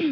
Eh,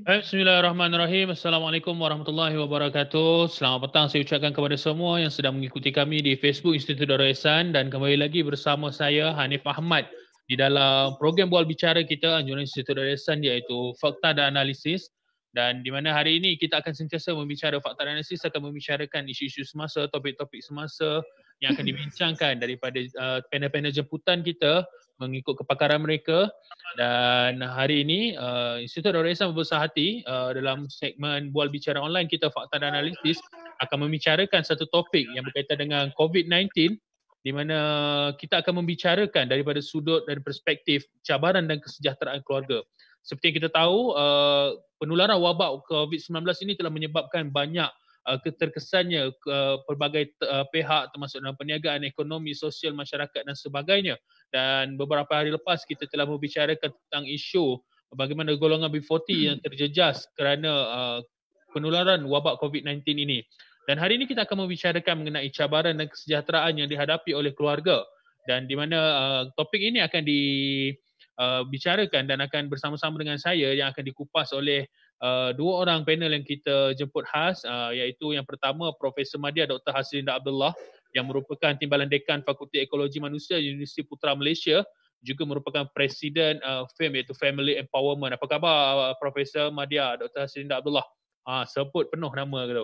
bismillahirrahmanirrahim. Assalamualaikum warahmatullahi wabarakatuh. Selamat petang saya ucapkan kepada semua yang sedang mengikuti kami di Facebook Institut Darul Ehsan dan kembali lagi bersama saya Hanif Ahmad di dalam program bual bicara kita anjuran Institut Darul Ehsan iaitu Fakta dan Analisis dan di mana hari ini kita akan sentiasa membicara fakta analisis akan membicarakan isu-isu semasa, topik-topik semasa yang akan dibincangkan daripada uh, panel-panel jemputan kita mengikut kepakaran mereka dan hari ini uh, Institut Dr. Ehsan berbesar hati uh, dalam segmen bual bicara online kita fakta analisis akan membicarakan satu topik yang berkaitan dengan COVID-19 di mana kita akan membicarakan daripada sudut dan perspektif cabaran dan kesejahteraan keluarga. Seperti yang kita tahu, eh, penularan wabak COVID-19 ini telah menyebabkan banyak eh, keterkesannya eh, pelbagai pihak termasuk dalam perniagaan, ekonomi, sosial, masyarakat dan sebagainya. Dan beberapa hari lepas kita telah membicarakan tentang isu bagaimana golongan B40 yang terjejas kerana penularan wabak COVID-19 ini. Dan hari ini kita akan membicarakan mengenai cabaran dan kesejahteraan yang dihadapi oleh keluarga dan di mana uh, topik ini akan dibicarakan uh, dan akan bersama-sama dengan saya yang akan dikupas oleh uh, dua orang panel yang kita jemput khas uh, iaitu yang pertama Profesor Madia Dr. Hasrinda Abdullah yang merupakan timbalan dekan Fakulti Ekologi Manusia Universiti Putra Malaysia juga merupakan presiden uh, FEM iaitu Family Empowerment. Apa khabar uh, Profesor Madia Dr. Hasrinda Abdullah? uh, sebut penuh nama tu.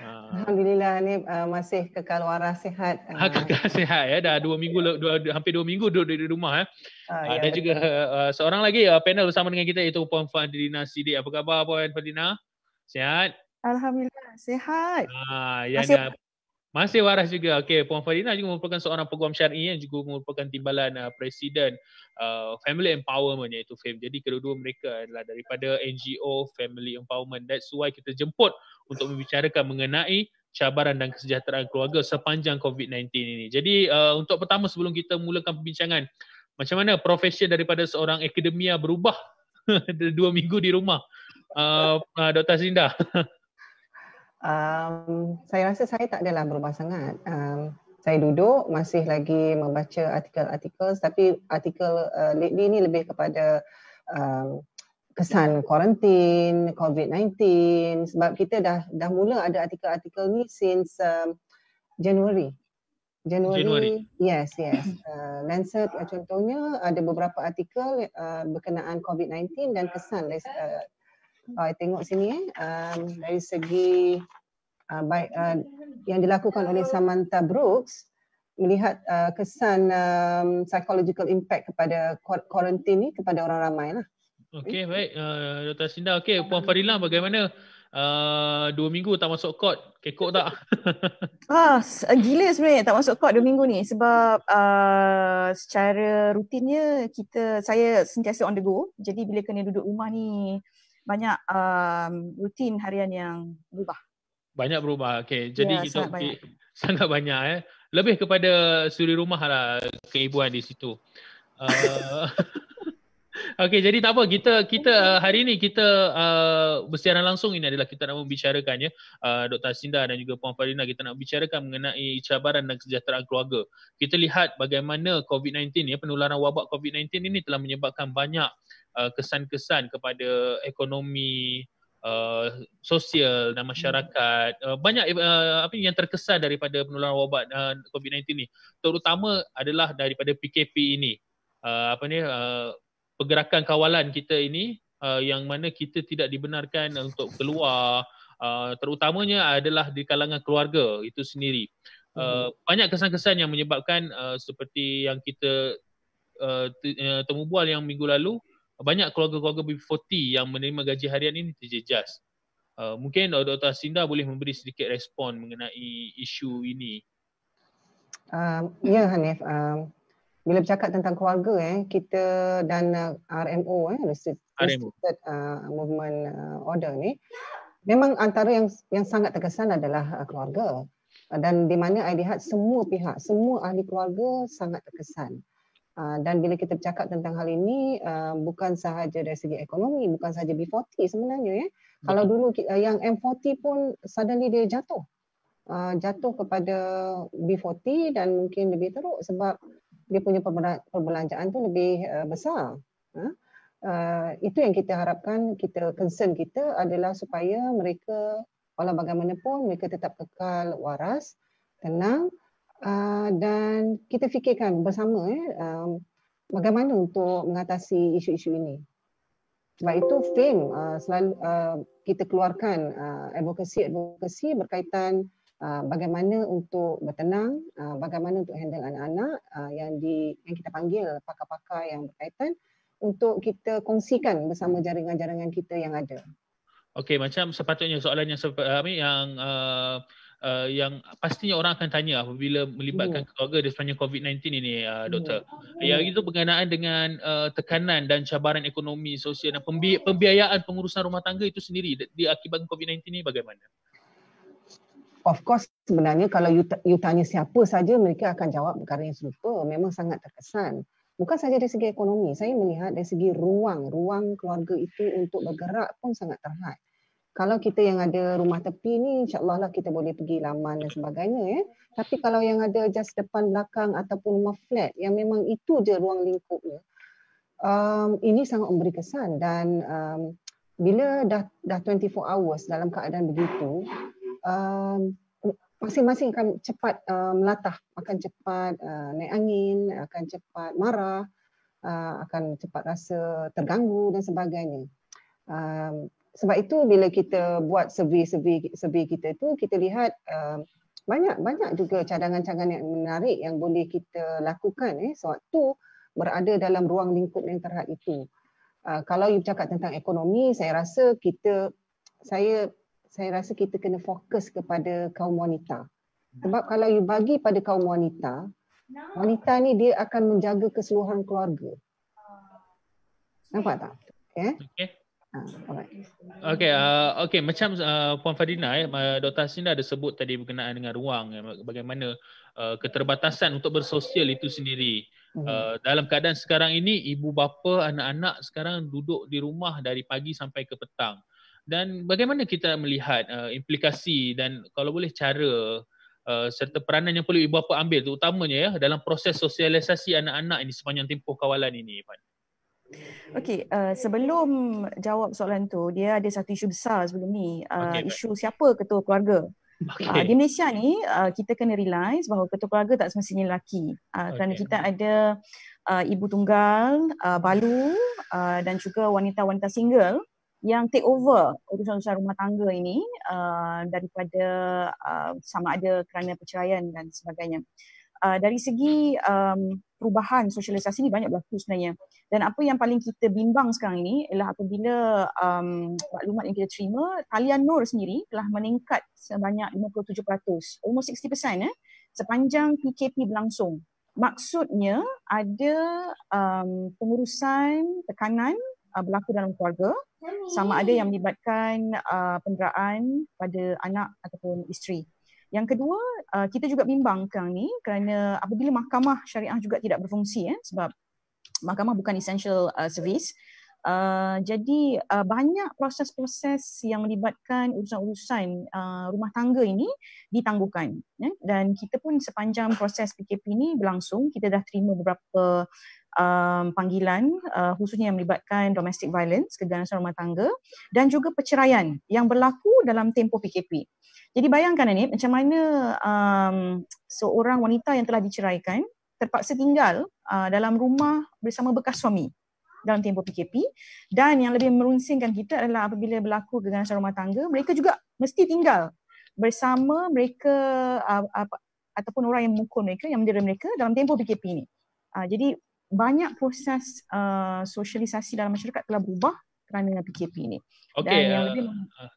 Ah. Alhamdulillah ni uh, masih kekal waras sihat. Ha, kekal sihat ya. Dah dua minggu, dua, dua, hampir dua minggu duduk di, rumah. Ya. Ah, uh, ya dan betul. juga uh, seorang lagi uh, panel bersama dengan kita iaitu Puan Fadina Sidik. Apa khabar Puan Fadina? Sihat? Alhamdulillah, sihat. Ah, uh, yang, Masih uh, masih waras juga. Okey, Puan Farina juga merupakan seorang peguam syari yang juga merupakan timbalan uh, Presiden uh, Family Empowerment iaitu FAME. Jadi kedua-dua mereka adalah daripada NGO Family Empowerment. That's why kita jemput untuk membicarakan mengenai cabaran dan kesejahteraan keluarga sepanjang COVID-19 ini. Jadi uh, untuk pertama sebelum kita mulakan perbincangan, macam mana profesi daripada seorang akademia berubah dua minggu di rumah? Uh, uh, Dr. Sinda. um, saya rasa saya tak adalah berubah sangat. Um, saya duduk masih lagi membaca artikel-artikel tapi artikel uh, lately ni lebih kepada um, kesan kuarantin, COVID-19 sebab kita dah dah mula ada artikel-artikel ni since um, Januari. Januari. Yes, yes. Uh, Lancet eh, contohnya ada beberapa artikel uh, berkenaan COVID-19 dan kesan uh, uh, tengok sini eh um, dari segi uh, by, uh, yang dilakukan oleh Samantha Brooks melihat uh, kesan um, psychological impact kepada quarantine ni kepada orang ramai lah. Okey baik uh, Dr. Sinda Okay. Puan Farilah bagaimana uh, dua minggu tak masuk court kekok tak? ah eh, gila sebenarnya tak masuk court dua minggu ni sebab uh, secara rutinnya kita saya sentiasa on the go jadi bila kena duduk rumah ni banyak um, rutin harian yang berubah. Banyak berubah. Okay. Jadi ya, kita sangat, banyak. sangat banyak eh. Lebih kepada suri rumah lah keibuan di situ. Uh, okay, jadi tak apa. Kita kita uh, hari ini kita uh, bersiaran langsung ini adalah kita nak membicarakan ya. Uh, Dr. Sinda dan juga Puan Farina kita nak bicarakan mengenai cabaran dan kesejahteraan keluarga. Kita lihat bagaimana COVID-19 ya penularan wabak COVID-19 ini telah menyebabkan banyak uh, kesan-kesan kepada ekonomi uh, sosial dan masyarakat uh, banyak uh, apa yang terkesan daripada penularan wabak uh, COVID-19 ni terutama adalah daripada PKP ini uh, apa ni uh, pergerakan kawalan kita ini uh, yang mana kita tidak dibenarkan untuk keluar Uh, terutamanya adalah di kalangan keluarga itu sendiri. Uh, hmm. Banyak kesan-kesan yang menyebabkan uh, seperti yang kita uh, uh temubual yang minggu lalu, banyak keluarga-keluarga BB40 yang menerima gaji harian ini terjejas. Uh, mungkin Dr. Sinda boleh memberi sedikit respon mengenai isu ini. Uh, ya Hanif, uh, bila bercakap tentang keluarga, eh, kita dan uh, RMO, eh, Restricted uh, Movement uh, Order ni, memang antara yang yang sangat terkesan adalah uh, keluarga. Uh, dan di mana saya lihat semua pihak, semua ahli keluarga sangat terkesan. Ah, dan bila kita bercakap tentang hal ini ah, bukan sahaja dari segi ekonomi bukan sahaja B40 sebenarnya ya kalau dulu ah, yang M40 pun suddenly dia jatuh jatuh kepada B40 dan mungkin lebih teruk sebab dia punya perbelanjaan tu lebih besar ha? itu yang kita harapkan kita concern kita adalah supaya mereka walau bagaimanapun mereka tetap kekal waras tenang Ah, dan kita fikirkan bersama eh, um, bagaimana untuk mengatasi isu-isu ini. Sebab itu film ah, selalu ah, kita keluarkan uh, advokasi-advokasi berkaitan bagaimana untuk bertenang, bagaimana untuk handle anak-anak yang di yang kita panggil pakar-pakar yang berkaitan untuk kita kongsikan bersama jaringan-jaringan kita yang ada. Okey, macam sepatutnya soalan yang sepa, yang uh uh, yang pastinya orang akan tanya apabila melibatkan yeah. Hmm. keluarga di sepanjang COVID-19 ini uh, hmm. doktor. Yeah. Hmm. Yang itu berkenaan dengan uh, tekanan dan cabaran ekonomi, sosial dan pembi- pembiayaan pengurusan rumah tangga itu sendiri di akibat COVID-19 ini bagaimana? Of course sebenarnya kalau you, you tanya siapa saja mereka akan jawab perkara yang serupa. Memang sangat terkesan. Bukan saja dari segi ekonomi, saya melihat dari segi ruang, ruang keluarga itu untuk bergerak pun sangat terhad kalau kita yang ada rumah tepi ni insyaallah lah kita boleh pergi laman dan sebagainya ya. Tapi kalau yang ada just depan belakang ataupun rumah flat yang memang itu je ruang lingkupnya. Um, ini sangat memberi kesan dan um, bila dah dah 24 hours dalam keadaan begitu um, masing-masing akan cepat uh, melatah, akan cepat uh, naik angin, akan cepat marah, uh, akan cepat rasa terganggu dan sebagainya. Um, sebab itu bila kita buat survey-survey survey kita tu kita lihat banyak-banyak um, uh, juga cadangan-cadangan yang menarik yang boleh kita lakukan eh sebab berada dalam ruang lingkup yang terhad itu. Uh, kalau you cakap tentang ekonomi, saya rasa kita saya saya rasa kita kena fokus kepada kaum wanita. Sebab kalau you bagi pada kaum wanita, wanita ni dia akan menjaga keseluruhan keluarga. Nampak tak? Eh? okay. Ah, alright. Okay, uh, okay. Macam uh, Puan Fadina, eh, Dr. Hasin ada sebut tadi berkenaan dengan ruang, eh, bagaimana uh, keterbatasan untuk bersosial itu sendiri. Hmm. Uh, dalam keadaan sekarang ini, ibu bapa, anak-anak sekarang duduk di rumah dari pagi sampai ke petang. Dan bagaimana kita melihat uh, implikasi dan kalau boleh cara uh, serta peranan yang perlu ibu bapa ambil, terutamanya ya dalam proses sosialisasi anak-anak ini sepanjang tempoh kawalan ini, Pak. Okey, uh, sebelum jawab soalan tu, dia ada satu isu besar sebelum ni. Uh, eh, okay, isu baik. siapa ketua keluarga? Okay. Uh, eh, di Malaysia ni, uh, kita kena realize bahawa ketua keluarga tak semestinya lelaki. Uh, okay. Kerana kita ada uh, ibu tunggal, uh, balu uh, dan juga wanita-wanita single yang take over urusan-urusan rumah tangga ini uh, daripada uh, sama ada kerana perceraian dan sebagainya. Ah, dari segi um, perubahan sosialisasi ni banyak berlaku sebenarnya. Dan apa yang paling kita bimbang sekarang ini ialah apabila um, maklumat yang kita terima, talian Nur sendiri telah meningkat sebanyak 57%, almost 60% eh, sepanjang PKP berlangsung. Maksudnya ada um, pengurusan tekanan uh, berlaku dalam keluarga sama ada yang melibatkan uh, penderaan pada anak ataupun isteri. Yang kedua, uh, kita juga bimbang sekarang ni kerana apabila mahkamah syariah juga tidak berfungsi eh, sebab mahkamah bukan essential uh, service. Uh, jadi uh, banyak proses-proses yang melibatkan urusan-urusan uh, rumah tangga ini ditangguhkan ya? dan kita pun sepanjang proses PKP ini berlangsung kita dah terima beberapa um, panggilan uh, khususnya yang melibatkan domestic violence, keganasan rumah tangga dan juga perceraian yang berlaku dalam tempoh PKP. Jadi bayangkan ini, macam mana um, seorang wanita yang telah diceraikan terpaksa tinggal uh, dalam rumah bersama bekas suami dalam tempoh PKP dan yang lebih merunsingkan kita adalah apabila berlaku keganasan rumah tangga mereka juga mesti tinggal bersama mereka uh, uh, ataupun orang yang memukul mereka yang mendera mereka dalam tempoh PKP ini. Uh, jadi banyak proses uh, sosialisasi dalam masyarakat telah berubah kerana dengan PKP ini. Okey. Uh, lebih... Uh,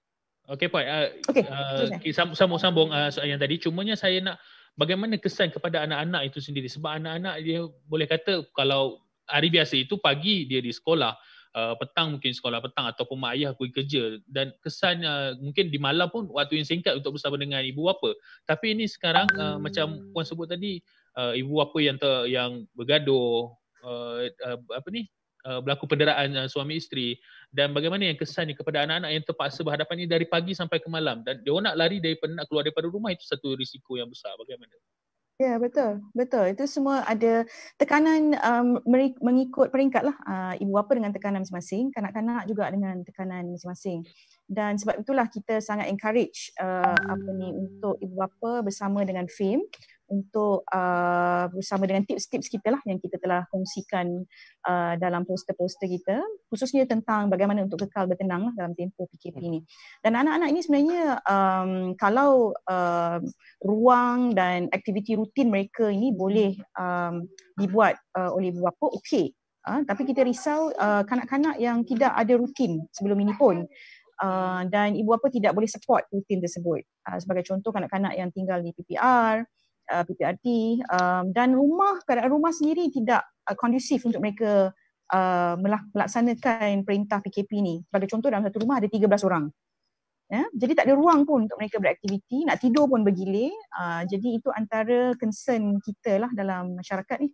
okey, Pak. Uh, Okey. Okay, uh, okay, sambung-sambung uh, soalan yang tadi. Cumanya saya nak bagaimana kesan kepada anak-anak itu sendiri. Sebab anak-anak dia boleh kata kalau hari biasa itu pagi dia di sekolah. Uh, petang mungkin sekolah petang ataupun mak ayah pergi kerja dan kesan uh, mungkin di malam pun waktu yang singkat untuk bersama dengan ibu bapa tapi ini sekarang uh, hmm. macam puan sebut tadi uh, ibu bapa yang ter, yang bergaduh Uh, uh, apa ni uh, berlaku penderaan uh, suami isteri dan bagaimana yang kesan ni kepada anak-anak yang terpaksa berhadapan ini dari pagi sampai ke malam dan dia nak lari dari nak keluar daripada rumah itu satu risiko yang besar bagaimana Ya yeah, betul betul itu semua ada tekanan um, mengikut peringkat lah uh, ibu bapa dengan tekanan masing-masing kanak-kanak juga dengan tekanan masing-masing dan sebab itulah kita sangat encourage uh, apa ni untuk ibu bapa bersama dengan fame untuk uh, bersama dengan tips-tips kita lah yang kita telah kongsikan uh, dalam poster-poster kita khususnya tentang bagaimana untuk kekal bertenang lah dalam tempoh PKP ini. Hmm. Dan anak-anak ini sebenarnya um, kalau uh, ruang dan aktiviti rutin mereka ini boleh um, dibuat uh, oleh ibu bapa, okey. Uh, tapi kita risau uh, kanak-kanak yang tidak ada rutin sebelum ini pun Uh, dan ibu bapa tidak boleh support rutin tersebut. Uh, sebagai contoh kanak-kanak yang tinggal di PPR, uh, uh, PPRT um, dan rumah keadaan rumah sendiri tidak uh, kondusif untuk mereka uh, melaksanakan perintah PKP ni. Pada contoh dalam satu rumah ada 13 orang. Ya, jadi tak ada ruang pun untuk mereka beraktiviti, nak tidur pun bergilir. Uh, jadi itu antara concern kita lah dalam masyarakat ni.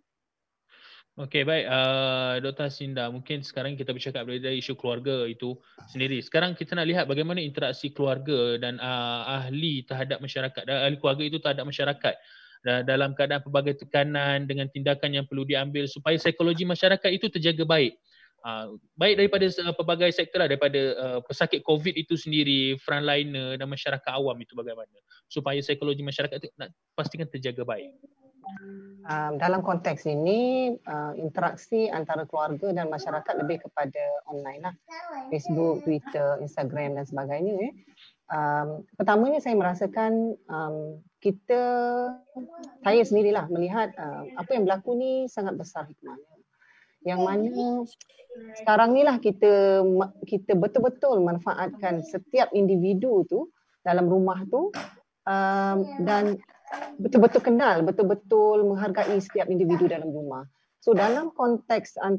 Okey baik uh, Dr. Sinda mungkin sekarang kita bercakap dari isu keluarga itu sendiri. Sekarang kita nak lihat bagaimana interaksi keluarga dan uh, ahli terhadap masyarakat dan ahli keluarga itu terhadap masyarakat dalam keadaan pelbagai tekanan dengan tindakan yang perlu diambil supaya psikologi masyarakat itu terjaga baik. Uh, baik daripada uh, pelbagai sektor lah, daripada uh, pesakit COVID itu sendiri, frontliner dan masyarakat awam itu bagaimana supaya psikologi masyarakat itu nak pastikan terjaga baik. Um, dalam konteks ini, uh, interaksi antara keluarga dan masyarakat lebih kepada online lah, Facebook, Twitter, Instagram dan sebagainya. Eh um, pertamanya saya merasakan um, kita, saya sendirilah melihat um, apa yang berlaku ni sangat besar hikmah. Yang mana sekarang ni lah kita kita betul-betul manfaatkan setiap individu tu dalam rumah tu um, dan betul-betul kenal, betul-betul menghargai setiap individu dalam rumah. So dalam konteks um,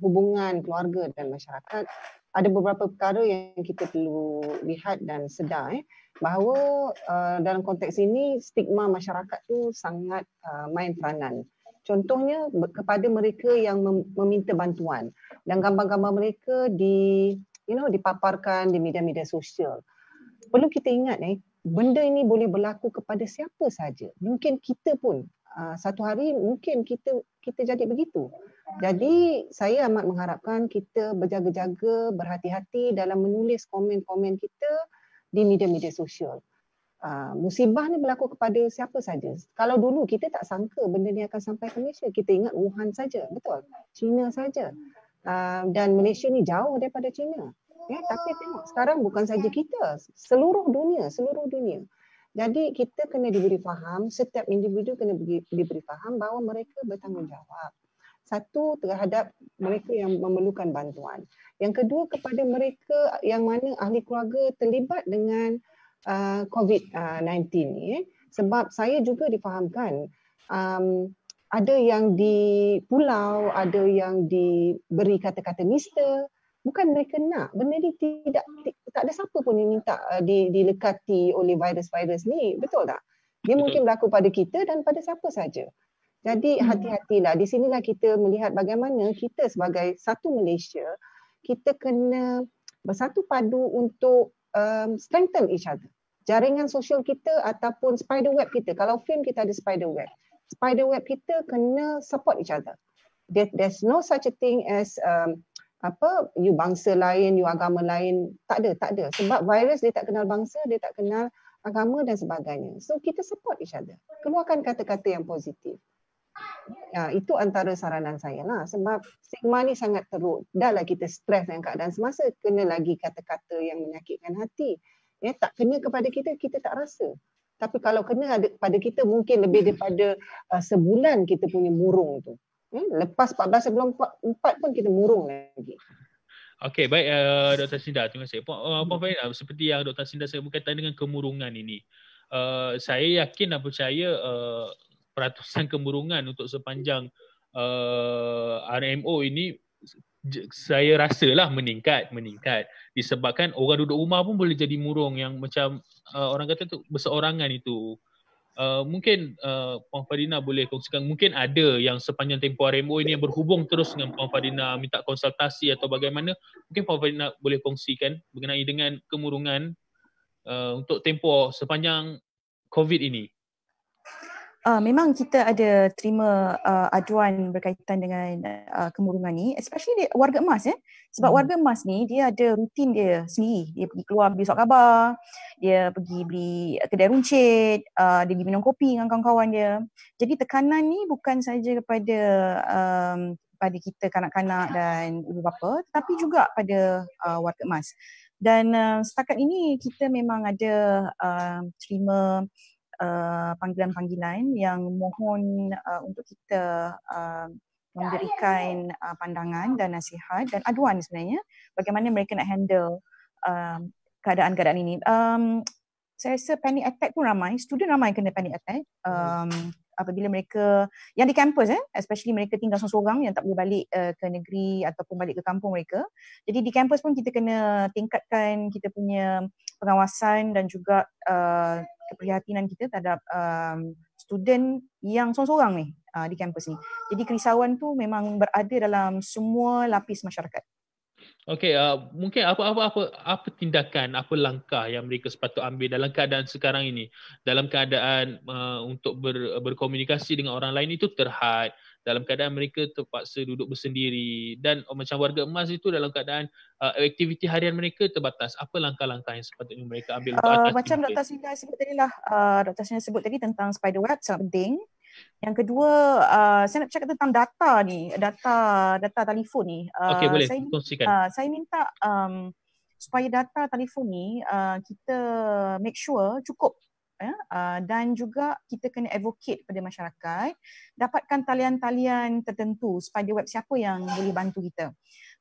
hubungan keluarga dan masyarakat, ada beberapa perkara yang kita perlu lihat dan sedar eh, bahawa uh, dalam konteks ini stigma masyarakat tu sangat uh, main peranan. Contohnya kepada mereka yang meminta bantuan dan gambar-gambar mereka di you know dipaparkan di media-media sosial. Perlu kita ingat eh benda ini boleh berlaku kepada siapa saja. Mungkin kita pun Ah, satu hari mungkin kita kita jadi begitu. Jadi saya amat mengharapkan kita berjaga-jaga, berhati-hati dalam menulis komen-komen kita di media-media sosial. Uh, musibah ni berlaku kepada siapa saja. Kalau dulu kita tak sangka benda ni akan sampai ke Malaysia, kita ingat Wuhan saja, betul? China saja. Uh, dan Malaysia ni jauh daripada China. Ya, tapi tengok sekarang bukan saja kita, seluruh dunia, seluruh dunia. Jadi kita kena diberi faham, setiap individu kena diberi faham bahawa mereka bertanggungjawab. Satu terhadap mereka yang memerlukan bantuan. Yang kedua kepada mereka yang mana ahli keluarga terlibat dengan uh, COVID-19 ni. Sebab saya juga difahamkan um, ada yang di pulau, ada yang diberi kata-kata mister, bukan mereka nak benda ni tidak tak ada siapa pun yang minta uh, di dilekati oleh virus-virus ni betul tak dia betul. mungkin berlaku pada kita dan pada siapa saja jadi hmm. hati-hatilah di sinilah kita melihat bagaimana kita sebagai satu Malaysia kita kena bersatu padu untuk um, strengthen each other jaringan sosial kita ataupun spider web kita kalau film kita ada spider web spider web kita kena support each other there, there's no such a thing as um, apa you bangsa lain you agama lain tak ada tak ada sebab virus dia tak kenal bangsa dia tak kenal agama dan sebagainya so kita support each other keluarkan kata-kata yang positif ya, itu antara saranan saya lah sebab stigma ni sangat teruk dah lah kita stres dengan keadaan semasa kena lagi kata-kata yang menyakitkan hati ya tak kena kepada kita kita tak rasa tapi kalau kena ada pada kita mungkin lebih daripada uh, sebulan kita punya murung tu Hmm, lepas 14 sebelum 4 pun kita murung lagi. Okey, baik uh, eh, Dr. Sinda. Terima kasih. Puan, uh, Puan Farina, seperti yang Dr. Sinda saya berkaitan dengan kemurungan ini. Uh, saya yakin dan percaya uh, peratusan kemurungan untuk sepanjang uh, RMO ini saya rasalah meningkat meningkat disebabkan orang duduk rumah pun boleh jadi murung yang macam uh, orang kata tu berseorangan itu Eh, mungkin uh, Puan Fadina boleh kongsikan mungkin ada yang sepanjang tempoh RMO ini yang berhubung terus dengan Puan Fadina minta konsultasi atau bagaimana mungkin Puan Fadina boleh kongsikan berkenaan dengan kemurungan uh, untuk tempoh sepanjang COVID ini Uh, memang kita ada terima uh, aduan berkaitan dengan uh, kemurungan ni especially di warga emas eh sebab hmm. warga emas ni dia ada rutin dia sendiri dia pergi keluar beli sok khabar dia pergi beli kedai runcit uh, dia pergi minum kopi dengan kawan-kawan dia jadi tekanan ni bukan saja kepada um, pada kita kanak-kanak dan ibu bapa tapi juga pada uh, warga emas dan uh, setakat ini kita memang ada uh, terima Eh, panggilan-panggilan yang mohon uh, untuk kita uh, memberikan uh, pandangan dan nasihat dan aduan sebenarnya bagaimana mereka nak handle uh, keadaan-keadaan ini. Um, saya rasa panic attack pun ramai, student ramai kena panic attack. Um, apabila mereka yang di kampus eh especially mereka tinggal seorang-seorang yang tak boleh balik uh, ke negeri ataupun balik ke kampung mereka jadi di kampus pun kita kena tingkatkan kita punya pengawasan dan juga keprihatinan kita terhadap um, student yang sorang-sorang ni uh, di kampus ni. Jadi kerisauan tu memang berada dalam semua lapis masyarakat. Okey, uh, mungkin apa apa apa apa tindakan, apa langkah yang mereka sepatut ambil dalam keadaan sekarang ini, dalam keadaan uh, untuk ber, berkomunikasi dengan orang lain itu terhad, dalam keadaan mereka terpaksa duduk bersendiri dan oh, macam warga emas itu dalam keadaan uh, aktiviti harian mereka terbatas apa langkah-langkah yang sepatutnya mereka ambil untuk uh, atas macam mungkin. Dr. Sinda sebut tadi lah uh, Dr. Sinda sebut tadi tentang spider web sangat penting yang kedua uh, saya nak cakap tentang data ni data data telefon ni uh, okey boleh saya, uh, saya minta um, supaya data telefon ni uh, kita make sure cukup ya, ah, dan juga kita kena advocate pada masyarakat dapatkan talian-talian tertentu supaya web siapa yang boleh bantu kita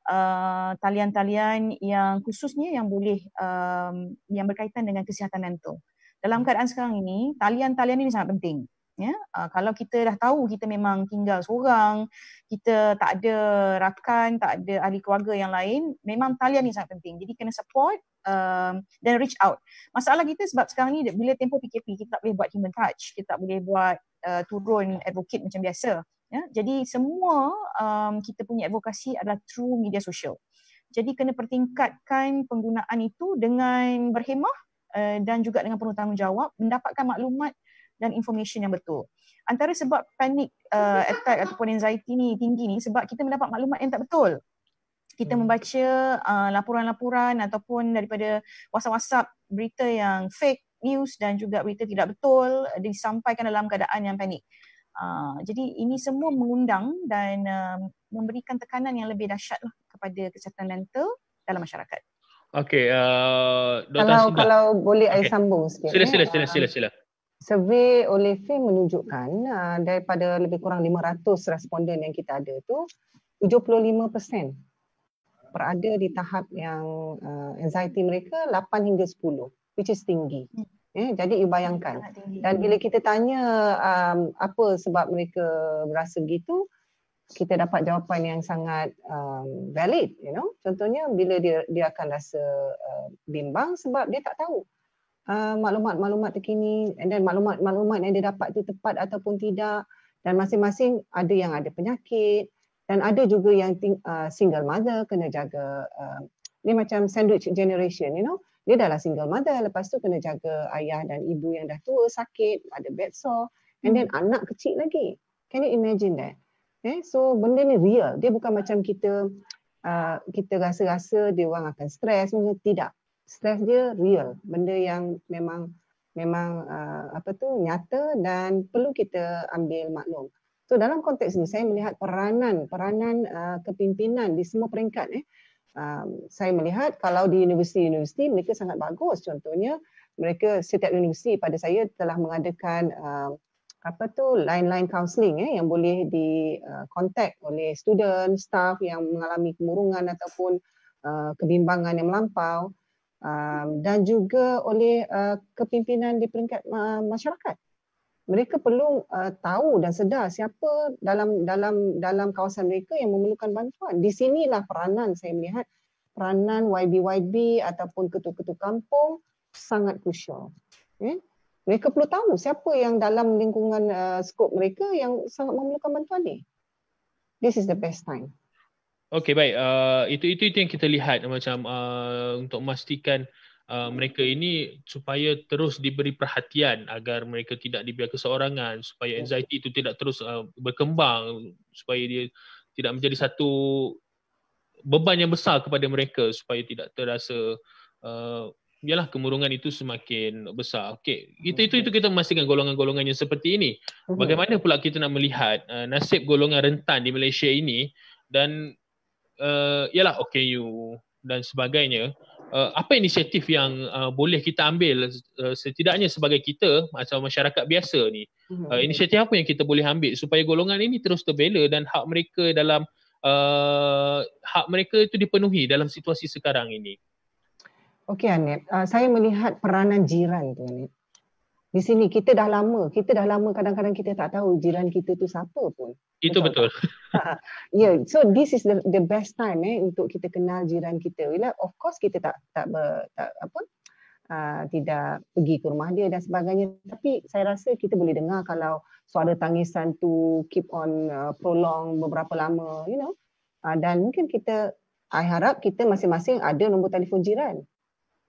uh, talian-talian yang khususnya yang boleh um, yang berkaitan dengan kesihatan mental dalam keadaan sekarang ini talian-talian ini sangat penting ya uh, kalau kita dah tahu kita memang tinggal seorang kita tak ada rakan tak ada ahli keluarga yang lain memang talian ni sangat penting jadi kena support um, dan uh, reach out masalah kita sebab sekarang ni bila tempoh PKP kita tak boleh buat human touch kita tak boleh buat uh, turun advocate macam biasa ya jadi semua um, kita punya advokasi adalah through media sosial jadi kena pertingkatkan penggunaan itu dengan berhemah uh, dan juga dengan penuh tanggungjawab mendapatkan maklumat dan information yang betul. Antara sebab panic uh, attack ataupun anxiety ni tinggi ni sebab kita mendapat maklumat yang tak betul. Kita hmm. membaca uh, laporan-laporan ataupun daripada WhatsApp-WhatsApp berita yang fake news dan juga berita tidak betul disampaikan dalam keadaan yang panik. Uh, jadi ini semua mengundang dan uh, memberikan tekanan yang lebih dahsyat lah kepada kesihatan mental dalam masyarakat. Okay, uh, kalau, kalau boleh saya okay. sambung sikit. Eh. Sila, sila, sila, sila. sila. Uh, Survey oleh FAME menunjukkan ah, daripada lebih kurang 500 responden yang kita ada itu 75% berada di tahap yang ah, anxiety mereka 8 hingga 10 which is tinggi. Hmm. Eh, jadi you bayangkan. Dan bila kita tanya um, apa sebab mereka berasa begitu, kita dapat jawapan yang sangat um, valid. You know, Contohnya bila dia, dia akan rasa uh, bimbang sebab dia tak tahu maklumat-maklumat ah, terkini dan maklumat-maklumat yang dia dapat itu tepat ataupun tidak dan masing-masing ada yang ada penyakit dan ada juga yang uh, single mother kena jaga uh, ni macam sandwich generation you know dia adalah single mother lepas tu kena jaga ayah dan ibu yang dah tua sakit ada bed sore hmm. and then hmm. anak kecil lagi can you imagine that okay? Eh, so benda ni real dia bukan macam kita uh, kita rasa-rasa dia orang akan stres tidak stres dia real benda yang memang memang uh, apa tu nyata dan perlu kita ambil maklum so dalam konteks ni saya melihat peranan peranan uh, kepimpinan di semua peringkat eh um, saya melihat kalau di universiti-universiti mereka sangat bagus contohnya mereka setiap universiti pada saya telah mengadakan uh, apa tu line-line counselling eh yang boleh di uh, contact oleh student staff yang mengalami kemurungan ataupun uh, kebimbangan yang melampau um, dan juga oleh uh, kepimpinan di peringkat uh, masyarakat. Mereka perlu uh, tahu dan sedar siapa dalam dalam dalam kawasan mereka yang memerlukan bantuan. Di sinilah peranan saya melihat peranan YB-YB ataupun ketua-ketua kampung sangat krusial. Eh? Mereka perlu tahu siapa yang dalam lingkungan uh, skop mereka yang sangat memerlukan bantuan ini. This is the best time. Okey baik uh, itu itu itu yang kita lihat macam uh, untuk memastikan uh, mereka ini supaya terus diberi perhatian agar mereka tidak dibiarkan seorangan supaya ya. anxiety itu tidak terus uh, berkembang supaya dia tidak menjadi satu beban yang besar kepada mereka supaya tidak terasa uh, yalah kemurungan itu semakin besar okey itu itu itu ya. kita memastikan golongan-golongan yang seperti ini ya. bagaimana pula kita nak melihat uh, nasib golongan rentan di Malaysia ini dan uh, eh, ialah OKU dan sebagainya uh, apa inisiatif yang uh, boleh kita ambil uh, setidaknya sebagai kita macam masyarakat biasa ni uh, inisiatif apa yang kita boleh ambil supaya golongan ini terus terbela dan hak mereka dalam uh, hak mereka itu dipenuhi dalam situasi sekarang ini Okey Anet, uh, saya melihat peranan jiran tu Anet di sini kita dah lama kita dah lama kadang-kadang kita tak tahu jiran kita tu siapa pun itu betul, betul. Ha, ha. yeah so this is the the best time eh untuk kita kenal jiran kita bila of course kita tak tak, ber, tak apa Uh, tidak pergi ke rumah dia dan sebagainya tapi saya rasa kita boleh dengar kalau suara tangisan tu keep on uh, prolong beberapa lama you know uh, dan mungkin kita saya harap kita masing-masing ada nombor telefon jiran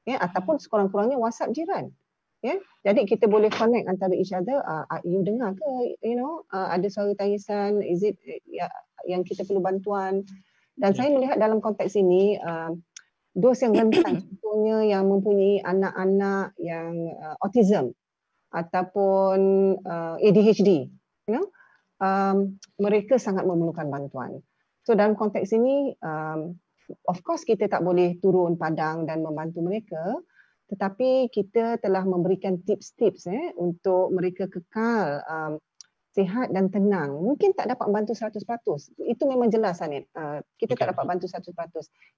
ya yeah? ataupun sekurang-kurangnya WhatsApp jiran Yeah? Jadi kita boleh connect antara each other. Uh, you dengar ke? You know, uh, ada suara tangisan. Is it eh, Ya, yang kita perlu bantuan? Dan yeah. saya melihat dalam konteks ini, uh, dos yang rentan contohnya yang mempunyai anak-anak yang uh, autism ataupun uh, ADHD, you know, um, mereka sangat memerlukan bantuan. So dalam konteks ini, um, of course kita tak boleh turun padang dan membantu mereka tetapi kita telah memberikan tips-tips eh untuk mereka kekal um, sihat dan tenang. Mungkin tak dapat bantu 100%. Itu memang jelas Anit. Uh, kita tak dapat bantu 100%.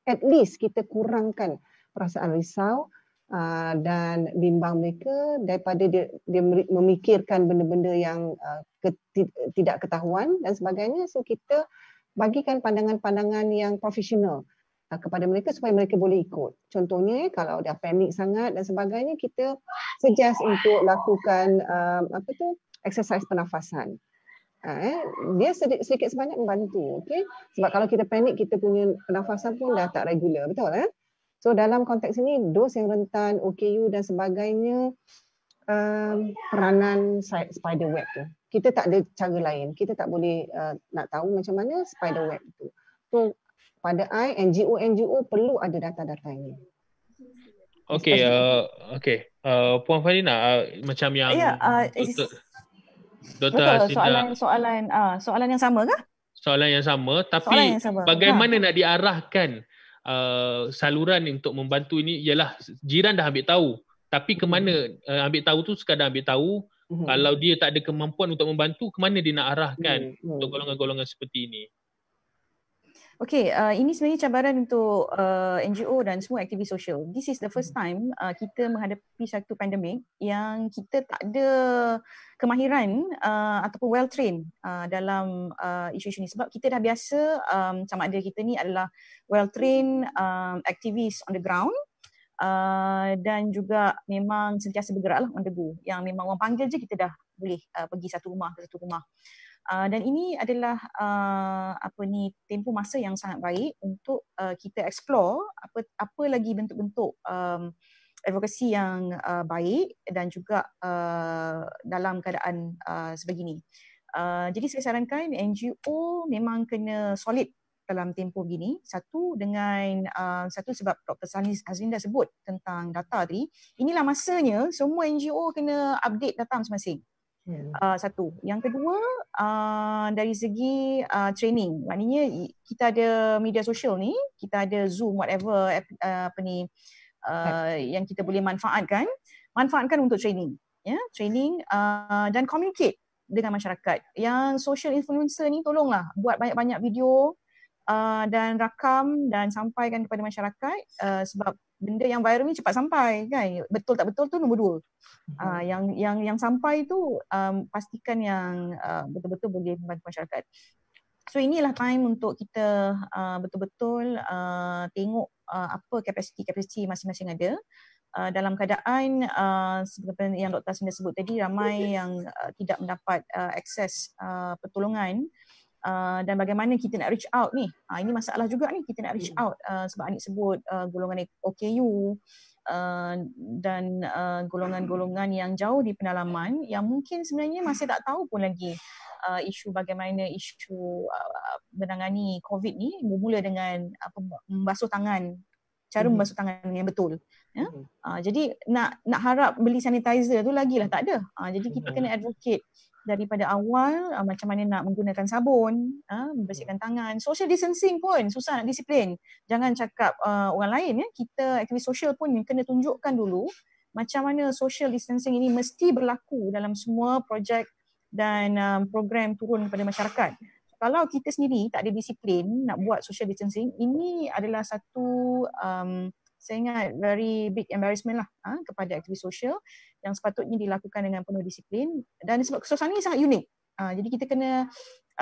At least kita kurangkan perasaan risau uh, dan bimbang mereka daripada dia, dia memikirkan benda-benda yang uh, ketid- tidak ketahuan dan sebagainya. So kita bagikan pandangan-pandangan yang profesional. Uh, kepada mereka supaya mereka boleh ikut. Contohnya kalau dah panik sangat dan sebagainya kita suggest untuk lakukan uh, apa tu exercise pernafasan. Uh, eh, dia sedi- sedikit sebanyak membantu, okey? Sebab kalau kita panik kita punya pernafasan pun dah tak regular, betul kan? Eh? So dalam konteks ini dos yang rentan OKU dan sebagainya uh, peranan spider web tu. Kita tak ada cara lain. Kita tak boleh uh, nak tahu macam mana spider web tu. So pada I NGO NGO perlu ada data-data ini. Okay, uh, okay, uh, Puan Farina uh, macam yang yeah, uh, Doktor soalan soalan uh, soalan yang sama ke? Soalan yang sama, tapi yang sama. bagaimana ha. nak diarahkan uh, saluran untuk membantu ini ialah jiran dah ambil tahu, tapi ke mana hmm. uh, ambil tahu tu sekadar ambil tahu hmm. kalau dia tak ada kemampuan untuk membantu ke mana dia nak arahkan hmm. Hmm. untuk golongan-golongan seperti ini? Okay, uh, ini sebenarnya cabaran untuk uh, NGO dan semua aktivis sosial. This is the first hmm. time uh, kita menghadapi satu pandemik yang kita tak ada kemahiran uh, ataupun well trained uh, dalam uh, isu-isu ini. Sebab kita dah biasa um, sama ada kita ni adalah well trained um, aktivis on the ground uh, dan juga memang sentiasa bergerak lah on the go. Yang memang orang panggil je kita dah boleh uh, pergi satu rumah ke satu rumah. Ah, dan ini adalah uh, apa ni tempoh masa yang sangat baik untuk uh, kita explore apa apa lagi bentuk-bentuk um, advokasi yang uh, baik dan juga uh, dalam keadaan uh, sebegini. Uh, jadi saya sarankan NGO memang kena solid dalam tempoh begini. Satu dengan uh, satu sebab Dr. Salih Hazrin dah sebut tentang data tadi. Inilah masanya semua NGO kena update data masing-masing. Yeah. Hmm. Uh, satu. Yang kedua, uh, dari segi uh, training. Maknanya kita ada media sosial ni, kita ada Zoom, whatever uh, apa ni, uh, yang kita boleh manfaatkan. Manfaatkan untuk training. Ya, yeah? training uh, dan communicate dengan masyarakat. Yang social influencer ni tolonglah buat banyak-banyak video uh, dan rakam dan sampaikan kepada masyarakat uh, sebab benda yang viral ni cepat sampai kan betul tak betul tu nombor dua uh, yang yang yang sampai tu um, pastikan yang uh, betul-betul boleh membantu masyarakat so inilah time untuk kita uh, betul-betul uh, tengok uh, apa kapasiti-kapasiti masing-masing ada Uh, dalam keadaan uh, seperti yang Dr. Sinda sebut tadi ramai yang uh, tidak mendapat uh, akses uh, pertolongan uh, Uh, dan bagaimana kita nak reach out ni. Uh, ini masalah juga ni kita nak reach hmm. out uh, sebab Anik sebut uh, golongan OKU uh, dan uh, golongan-golongan yang jauh di pendalaman yang mungkin sebenarnya masih tak tahu pun lagi uh, isu bagaimana isu uh, menangani COVID ni bermula dengan apa uh, membasuh tangan cara hmm. membasuh tangan yang betul. Ya? Uh, jadi nak nak harap beli sanitizer tu lagilah tak ada. Uh, jadi kita kena advocate daripada awal uh, macam mana nak menggunakan sabun, uh, membersihkan hmm. tangan, social distancing pun susah nak disiplin. Jangan cakap uh, orang lain ya, kita aktiviti sosial pun kena tunjukkan dulu macam mana social distancing ini mesti berlaku dalam semua projek dan um, program turun kepada masyarakat. Kalau kita sendiri tak ada disiplin nak buat social distancing, ini adalah satu um, saya ingat very big embarrassment lah ha, kepada aktiviti sosial yang sepatutnya dilakukan dengan penuh disiplin dan sebab kesusahan ini sangat unik. Ha, jadi kita kena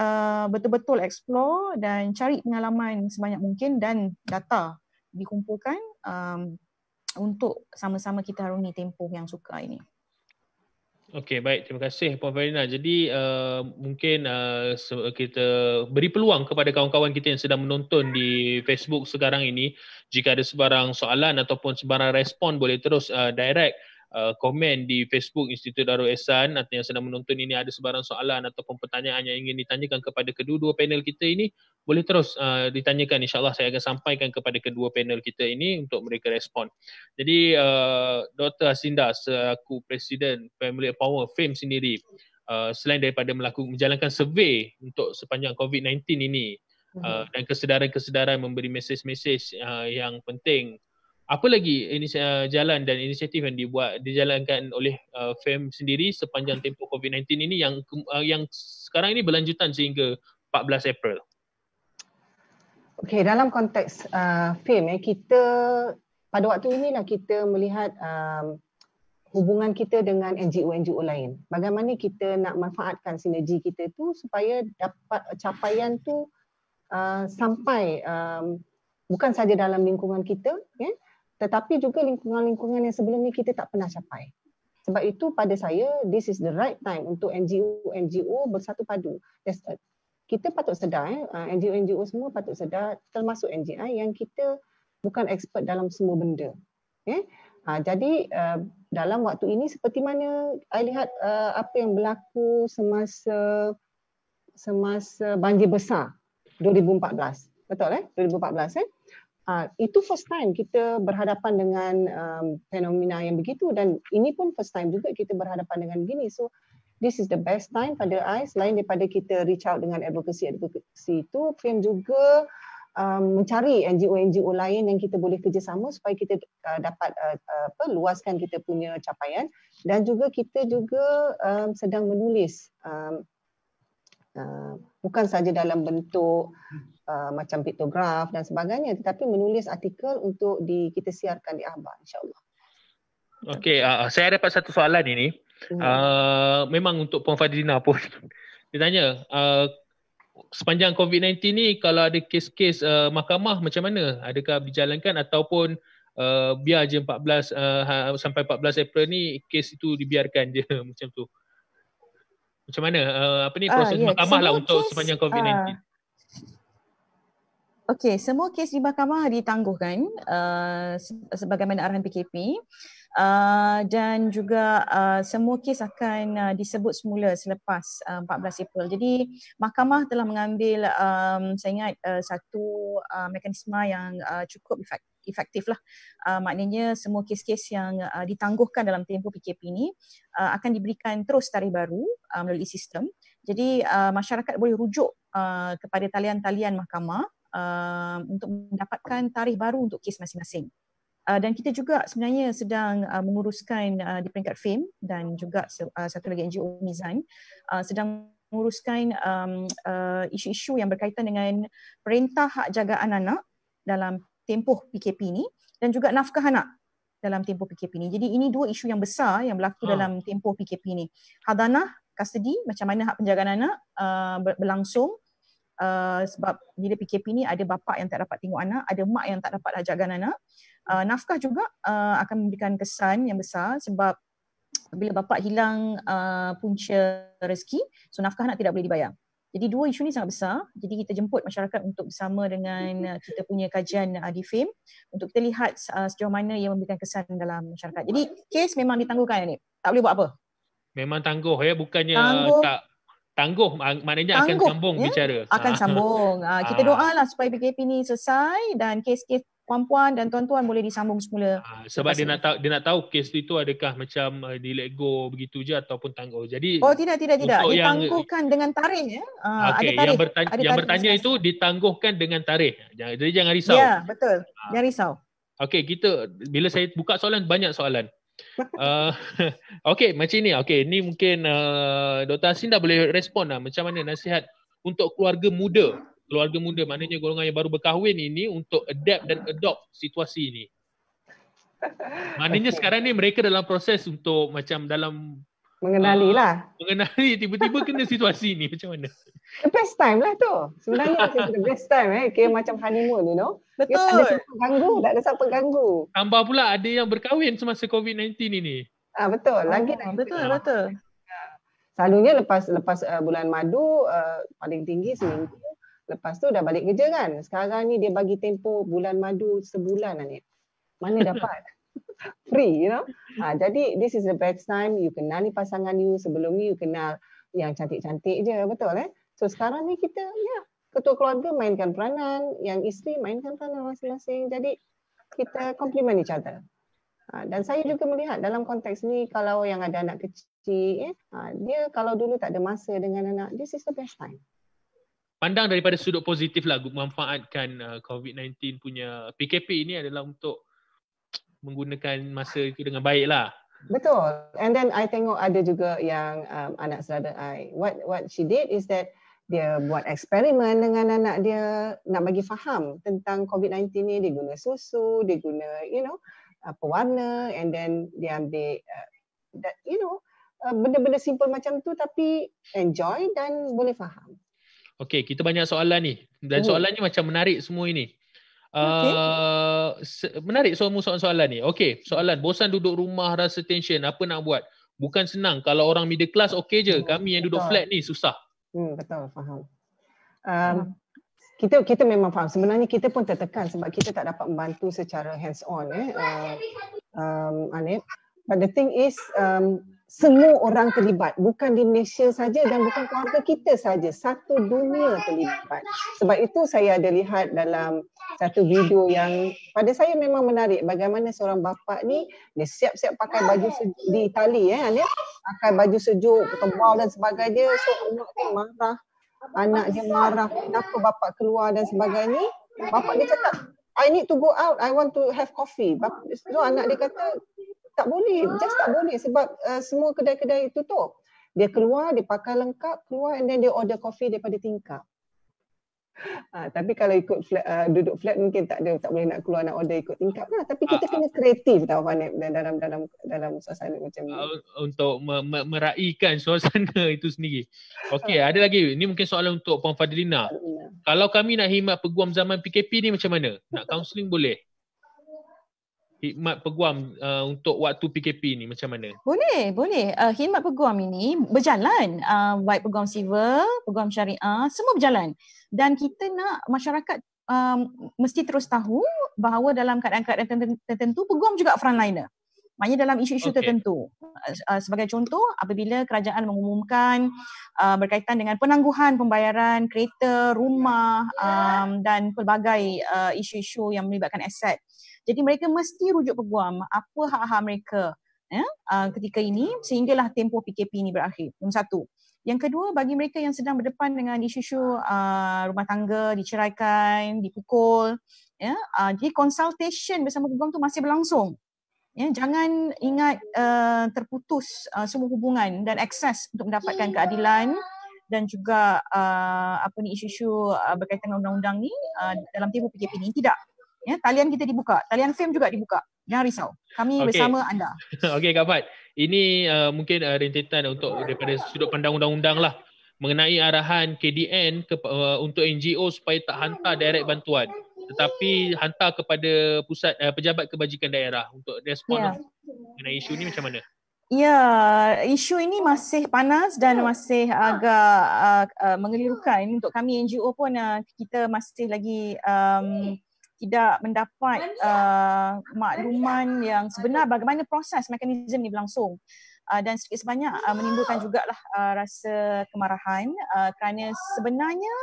uh, betul-betul explore dan cari pengalaman sebanyak mungkin dan data dikumpulkan um, untuk sama-sama kita harungi tempoh yang suka ini. Okey, baik. Terima kasih Puan Farina. Jadi uh, mungkin uh, kita beri peluang kepada kawan-kawan kita yang sedang menonton di Facebook sekarang ini. Jika ada sebarang soalan ataupun sebarang respon boleh terus uh, direct uh, komen di Facebook Institut Darul Ehsan atau yang sedang menonton ini ada sebarang soalan ataupun pertanyaan yang ingin ditanyakan kepada kedua-dua panel kita ini boleh terus uh, ditanyakan insyaallah saya akan sampaikan kepada kedua panel kita ini untuk mereka respon. Jadi uh, Dr. Asinda selaku presiden Family Power Fame sendiri uh, selain daripada melakukan menjalankan survey untuk sepanjang COVID-19 ini mhm. Uh, dan kesedaran-kesedaran memberi mesej-mesej uh, yang penting apa lagi inis, eh, jalan dan inisiatif yang dibuat dijalankan oleh uh, eh, FEM sendiri sepanjang tempoh COVID-19 ini yang uh, yang sekarang ini berlanjutan sehingga 14 April. Okey, dalam konteks uh, FEM eh kita pada waktu inilah kita melihat um, hubungan kita dengan NGO-NGO lain. Bagaimana kita nak manfaatkan sinergi kita itu supaya dapat capaian tu uh, sampai um, bukan saja dalam lingkungan kita, ya. Eh, tetapi juga lingkungan-lingkungan yang sebelum ni kita tak pernah capai. Sebab itu pada saya, this is the right time untuk NGO-NGO bersatu padu. Uh, kita patut sedar, eh, uh, NGO-NGO semua patut sedar, termasuk NGO yang kita bukan expert dalam semua benda. Eh, uh, jadi dalam waktu ini seperti mana saya lihat apa yang berlaku semasa semasa banjir besar 2014. Betul eh? 2014 eh? Uh, itu first time kita berhadapan dengan um, fenomena yang begitu dan ini pun first time juga kita berhadapan dengan begini. So this is the best time pada I selain daripada kita reach out dengan advocacy-advocacy itu, FAME juga um, mencari NGO-NGO lain yang kita boleh kerjasama supaya kita uh, dapat uh, uh, luaskan kita punya capaian dan juga kita juga um, sedang menulis um, Ah, bukan saja dalam bentuk uh, macam piktograf dan sebagainya tetapi menulis artikel untuk di kita siarkan di Ahbar insyaallah. Okey uh, saya dapat satu soalan ini. Hmm. memang untuk Puan Fadilina pun dia tanya uh, sepanjang COVID-19 ni kalau ada kes-kes uh, mahkamah macam mana? Adakah dijalankan ataupun uh, biar je 14 uh, ha, sampai 14 April ni kes itu dibiarkan je macam tu? Uh, macam mana uh, apa ni ah, proses ah, yes. mahkamah lah untuk kes, sepanjang COVID-19. Ah, Okey, semua kes di mahkamah ditangguhkan uh, sebagaimana arahan PKP. Uh, eh, dan juga uh, semua kes akan uh, disebut semula selepas uh, 14 April. Jadi mahkamah telah mengambil um, saya ingat uh, satu uh, mekanisme yang uh, cukup efektif efektif lah. Uh, maknanya semua kes-kes yang uh, ditangguhkan dalam tempoh PKP ini uh, ah, akan diberikan terus tarikh baru uh, melalui sistem. Jadi uh, masyarakat boleh rujuk uh, kepada talian-talian mahkamah uh, untuk mendapatkan tarikh baru untuk kes masing-masing. Uh, dan kita juga sebenarnya sedang uh, menguruskan uh, di peringkat FAME dan juga se- uh, satu lagi NGO Mizan uh, sedang menguruskan um, uh, isu-isu yang berkaitan dengan perintah hak jagaan anak dalam tempoh PKP ni dan juga nafkah anak dalam tempoh PKP ni. Jadi ini dua isu yang besar yang berlaku ha. dalam tempoh PKP ni. Hadanah, custody, macam mana hak penjagaan anak uh, berlangsung uh, sebab bila PKP ni ada bapa yang tak dapat tengok anak, ada mak yang tak dapat jagaan anak. Uh, nafkah juga uh, akan memberikan kesan yang besar sebab bila bapa hilang uh, punca rezeki, so nafkah anak tidak boleh dibayar. Jadi dua isu ni sangat besar. Jadi kita jemput masyarakat untuk bersama dengan mm-hmm. uh, kita punya kajian Adifim uh, untuk kita lihat uh, sejauh mana ia memberikan kesan dalam masyarakat. Jadi kes memang ditangguhkan ni. Tak boleh buat apa. Memang tangguh ya bukannya tangguh. tak tangguh maknanya tangguh, akan sambung ya? bicara. Akan ha. sambung. Uh, kita ah. doalah supaya PKP ni selesai dan kes-kes puan-puan dan tuan-tuan boleh disambung semula. Uh, sebab dia nak tahu dia nak tahu kes itu adakah macam uh, di let go begitu je ataupun tangguh. Jadi Oh, tidak tidak tidak. Ditangguhkan dengan tarikh ya. Uh, ah, okay. ada tarikh. Yang bertanya, ada tarikh yang bertanya itu ditangguhkan dengan tarikh. Jangan jadi jangan risau. Ya, betul. Uh. Jangan risau. Okey, kita bila saya buka soalan banyak soalan. uh, okay macam ni Okey, ni mungkin uh, eh, Dr. Asin boleh respon lah Macam mana nasihat Untuk keluarga muda keluarga muda, maknanya golongan yang baru berkahwin ini untuk adapt dan adopt situasi ini. Maknanya okay. sekarang ni mereka dalam proses untuk macam dalam mengenali uh, lah. mengenali tiba-tiba kena situasi ni macam mana? The best time lah tu. Sebenarnya the best time eh. Kira macam honeymoon you know. Betul. Kira tak ada siapa ganggu, tak ada siapa ganggu. Tambah pula ada yang berkahwin semasa COVID-19 ini. Ah betul, ah, lagi lagi. Oh, betul, betul. Ah. Selalunya lepas lepas uh, bulan madu uh, paling tinggi seminggu Lepas tu dah balik kerja kan. Sekarang ni dia bagi tempo bulan madu sebulan Anit. Mana dapat? Free, you know. Ha, jadi this is the best time you kenal ni pasangan you. Sebelum ni you kenal yang cantik-cantik je. Betul eh? So sekarang ni kita, ya. Yeah, ketua keluarga mainkan peranan. Yang isteri mainkan peranan masing-masing. Jadi kita compliment each other. Ha, dan saya juga melihat dalam konteks ni kalau yang ada anak kecil, eh, ha, dia kalau dulu tak ada masa dengan anak, this is the best time pandang daripada sudut positif lah memanfaatkan uh, COVID-19 punya PKP ini adalah untuk menggunakan masa itu dengan baik lah. Betul. And then I tengok ada juga yang um, anak saudara I. What what she did is that dia buat eksperimen dengan anak dia nak bagi faham tentang COVID-19 ni. Dia guna susu, dia guna you know uh, pewarna and then dia ambil uh, that, you know uh, benda-benda simple macam tu tapi enjoy dan boleh faham. Okay, kita banyak soalan ni. Dan oh. soalan ni macam menarik semua ini. Okay. Uh, ah, menarik semua soalan-soalan ni. Okay, soalan. Bosan duduk rumah, rasa tension. Apa nak buat? Bukan senang. Kalau orang middle class, okay je. Hmm, Kami yang duduk betul. flat ni, susah. Hmm, betul, faham. Um, hmm. kita kita memang faham. Sebenarnya kita pun tertekan sebab kita tak dapat membantu secara hands-on. Eh. Uh, um, But the thing is, um, semua orang terlibat bukan di Malaysia saja dan bukan keluarga kita saja satu dunia terlibat sebab itu saya ada lihat dalam satu video yang pada saya memang menarik bagaimana seorang bapa ni dia siap-siap pakai baju sejuk di Itali ya eh, pakai baju sejuk tebal dan sebagainya so anak dia marah anak dia marah kenapa bapa keluar dan sebagainya bapa dia cakap I need to go out. I want to have coffee. So anak dia kata, tak boleh, ah. just tak boleh sebab uh, semua kedai-kedai tutup. Dia keluar, dia pakai lengkap, keluar and then dia order coffee daripada tingkap. Uh, tapi kalau ikut flat, uh, duduk flat mungkin tak ada tak boleh nak keluar nak order ikut tingkap lah. Tapi kita uh, kena kreatif tau Fanep eh, dalam dalam dalam suasana macam ni. untuk me- me- meraihkan suasana itu sendiri. Okay, ada lagi. Ini mungkin soalan untuk Puan Fadilina. Uh, kalau kami nak himat peguam zaman PKP ni macam mana? Nak counselling boleh? khidmat peguam uh, untuk waktu PKP ni macam mana? Boleh, boleh. Uh, khidmat peguam ini berjalan. Uh, baik peguam civil, peguam syariah, uh, semua berjalan. Dan kita nak masyarakat um, mesti terus tahu bahawa dalam keadaan-keadaan tertentu peguam juga frontliner. Maknanya dalam isu-isu okay. tertentu. Uh, sebagai contoh, apabila kerajaan mengumumkan uh, berkaitan dengan penangguhan pembayaran kereta, rumah ya. um, dan pelbagai uh, isu-isu yang melibatkan aset. Jadi mereka mesti rujuk peguam. Apa hak-hak mereka ya, uh, ketika ini sehinggalah tempoh PKP ini berakhir. Yang satu. Yang kedua, bagi mereka yang sedang berdepan dengan isu-isu uh, rumah tangga, diceraikan, dipukul. Ya, uh, jadi consultation bersama peguam tu masih berlangsung. Ya, jangan ingat uh, terputus uh, semua hubungan dan akses untuk mendapatkan keadilan dan juga uh, apa ni isu-isu uh, berkaitan undang-undang ni uh, dalam tempoh PKP ini tidak Ya, talian kita dibuka, talian film juga dibuka. Jangan risau. Kami okay. bersama anda. Okey, Kak Fat. Ini uh, mungkin uh, rentetan untuk daripada sudut pandang undang-undang lah mengenai arahan KDN ke, uh, untuk NGO supaya tak hantar direct bantuan tetapi hantar kepada pusat uh, pejabat kebajikan daerah untuk respon yeah. Ya. mengenai isu ni macam mana? Ya, yeah, isu ini masih panas dan masih agak uh, uh, mengelirukan untuk kami NGO pun uh, kita masih lagi um, okay tidak mendapat uh, makluman yang sebenar bagaimana proses mekanisme ini berlangsung uh, dan sedikit sebanyak uh, menimbulkan juga uh, rasa kemarahan uh, kerana sebenarnya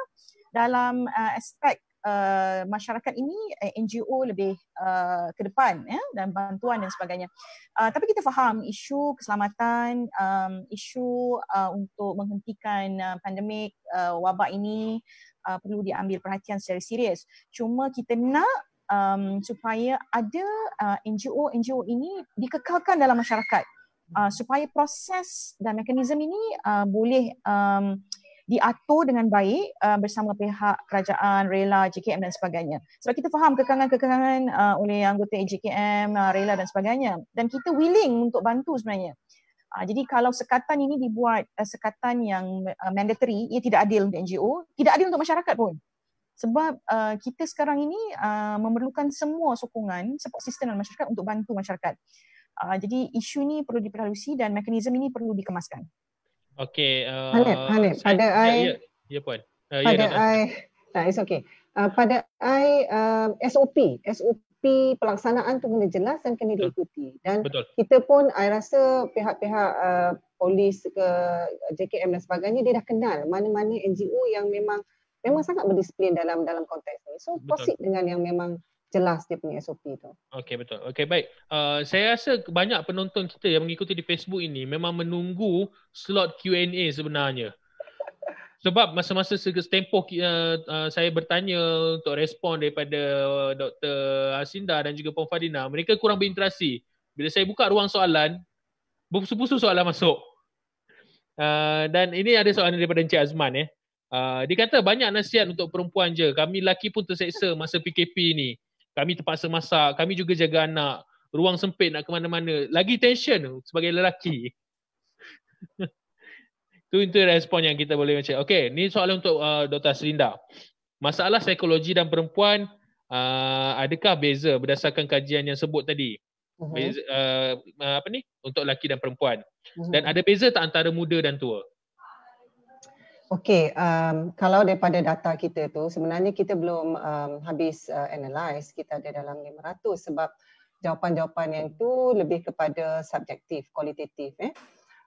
dalam uh, aspek uh, masyarakat ini eh, NGO lebih uh, ke depan ya dan bantuan dan sebagainya. Uh, tapi kita faham isu keselamatan um, isu uh, untuk menghentikan uh, pandemik uh, wabak ini uh, perlu diambil perhatian secara serius. Cuma kita nak um, supaya ada uh, NGO NGO ini dikekalkan dalam masyarakat uh, supaya proses dan mekanisme ini uh, boleh um, diatur dengan baik uh, bersama pihak kerajaan, rela, JKM dan sebagainya. Sebab kita faham kekangan-kekangan uh, oleh anggota JKM, uh, rela dan sebagainya dan kita willing untuk bantu sebenarnya. Uh, jadi kalau sekatan ini dibuat uh, sekatan yang uh, mandatory, ia tidak adil untuk NGO, tidak adil untuk masyarakat pun. Sebab uh, kita sekarang ini uh, memerlukan semua sokongan, support system dan masyarakat untuk bantu masyarakat. Uh, jadi isu ini perlu diperhalusi dan mekanisme ini perlu dikemaskan. Okay. Uh, Hanif, Hanif. Saya, pada saya, I... Ya, ya Puan. Uh, pada ya, I... Nah, it's okay. Uh, pada I, uh, um, SOP. SOP tapi pelaksanaan tu kena jelas dan kena diikuti dan Betul. kita pun I rasa pihak-pihak uh, polis ke uh, JKM dan sebagainya dia dah kenal mana-mana NGO yang memang memang sangat berdisiplin dalam dalam konteks ni so proceed dengan yang memang jelas dia punya SOP tu. Okey betul. Okey baik. Uh, saya rasa banyak penonton kita yang mengikuti di Facebook ini memang menunggu slot Q&A sebenarnya sebab masa-masa setempoh uh, uh, saya bertanya untuk respon daripada uh, Dr. Asinda dan juga Puan Fadina, mereka kurang berinteraksi. Bila saya buka ruang soalan, berpusu-pusu soalan masuk. Uh, dan ini ada soalan daripada Encik Azman. Eh. Uh, dia kata banyak nasihat untuk perempuan je. Kami lelaki pun terseksa masa PKP ni. Kami terpaksa masak, kami juga jaga anak. Ruang sempit nak ke mana-mana. Lagi tension sebagai lelaki. Tu itu respon yang kita boleh macam. Okey, ni soalan untuk uh, Dr. Serinda. Masalah psikologi dan perempuan uh, adakah beza berdasarkan kajian yang sebut tadi? Mhm. Beza, uh, uh, apa ni? Untuk lelaki dan perempuan. Mhm. Dan ada beza tak antara muda dan tua? Okey, um, kalau daripada data kita tu sebenarnya kita belum um, habis uh, analyse. Kita ada dalam 500 sebab jawapan-jawapan yang tu lebih kepada subjektif, kualitatif eh.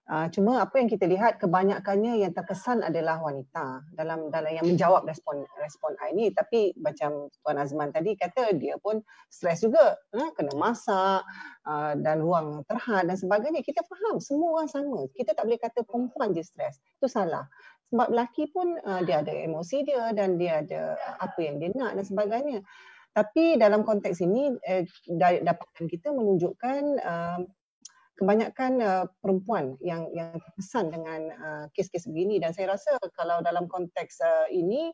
Ah, cuma apa yang kita lihat kebanyakannya yang terkesan adalah wanita dalam dalam yang menjawab respon respon I ni tapi macam tuan Azman tadi kata dia pun stres juga ha? kena masak uh, dan ruang terhad dan sebagainya kita faham semua orang sama kita tak boleh kata perempuan je stres itu salah sebab lelaki pun uh, dia ada emosi dia dan dia ada uh, apa yang dia nak dan sebagainya tapi dalam konteks ini eh, dapatan kita menunjukkan uh, kebanyakan uh, perempuan yang yang terkesan dengan uh, kes-kes begini dan saya rasa kalau dalam konteks uh, ini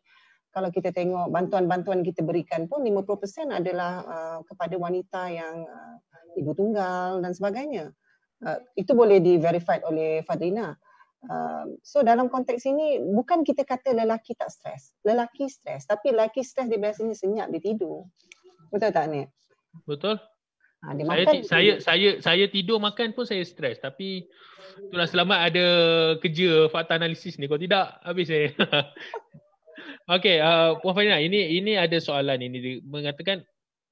kalau kita tengok bantuan-bantuan kita berikan pun 50% adalah uh, kepada wanita yang uh, ibu tunggal dan sebagainya. Uh, itu boleh diverified oleh Fadrina. Uh, so dalam konteks ini bukan kita kata lelaki tak stres. Lelaki stres tapi lelaki stres dia biasanya senyap dia tidur. Betul tak ni? Betul. Ha, saya, makan, saya, saya, saya, saya tidur makan pun saya stres. Tapi itulah selamat ada kerja fakta analisis ni. Kalau tidak, habis saya. Okey, uh, Puan Farina, ini ini ada soalan ini mengatakan